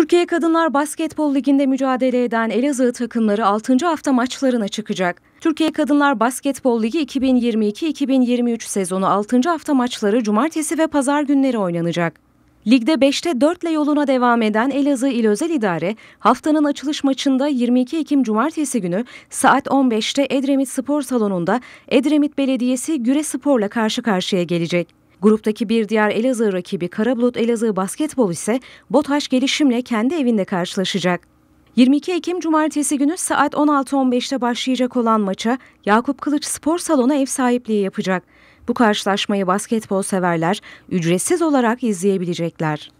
Türkiye Kadınlar Basketbol Ligi'nde mücadele eden Elazığ takımları 6. hafta maçlarına çıkacak. Türkiye Kadınlar Basketbol Ligi 2022-2023 sezonu 6. hafta maçları cumartesi ve pazar günleri oynanacak. Ligde 5'te 4 ile yoluna devam eden Elazığ İl Özel İdare haftanın açılış maçında 22 Ekim Cumartesi günü saat 15'te Edremit Spor Salonu'nda Edremit Belediyesi Güre Spor'la karşı karşıya gelecek. Gruptaki bir diğer Elazığ rakibi Karabulut Elazığ Basketbol ise BOTAŞ gelişimle kendi evinde karşılaşacak. 22 Ekim Cumartesi günü saat 16.15'te başlayacak olan maça Yakup Kılıç Spor Salonu ev sahipliği yapacak. Bu karşılaşmayı basketbol severler ücretsiz olarak izleyebilecekler.